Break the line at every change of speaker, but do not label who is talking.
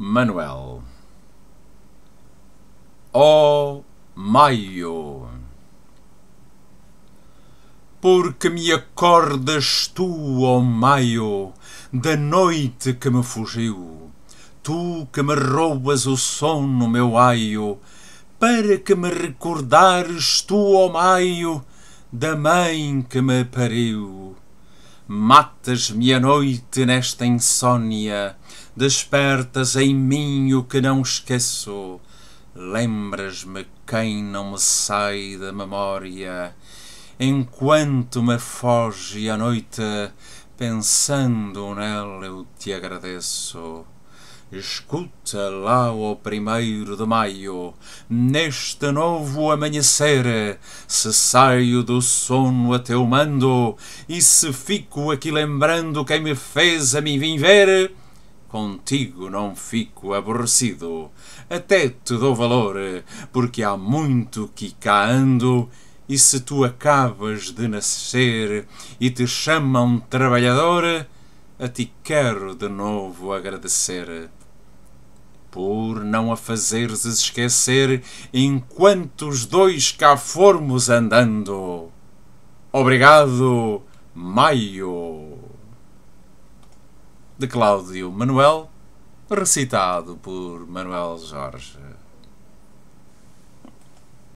Manuel. Ó oh, Maio, porque me acordas tu, ó oh Maio, da noite que me fugiu, tu que me roubas o sono, meu aio, para que me recordares tu, ó oh Maio, da mãe que me pariu. Matas-me a noite nesta insônia, despertas em mim o que não esqueço. Lembras-me quem não me sai da memória, enquanto me foge a noite, pensando nela eu te agradeço. Escuta lá o primeiro de maio, neste novo amanhecer, se saio do sono a teu mando, e se fico aqui lembrando quem me fez a mim viver, contigo não fico aborrecido, até te dou valor, porque há muito que cá ando, e se tu acabas de nascer e te chamam trabalhador, a ti quero de novo agradecer por não a fazeres esquecer enquanto os dois cá formos andando. Obrigado, Maio. De Cláudio Manuel, recitado por Manuel Jorge.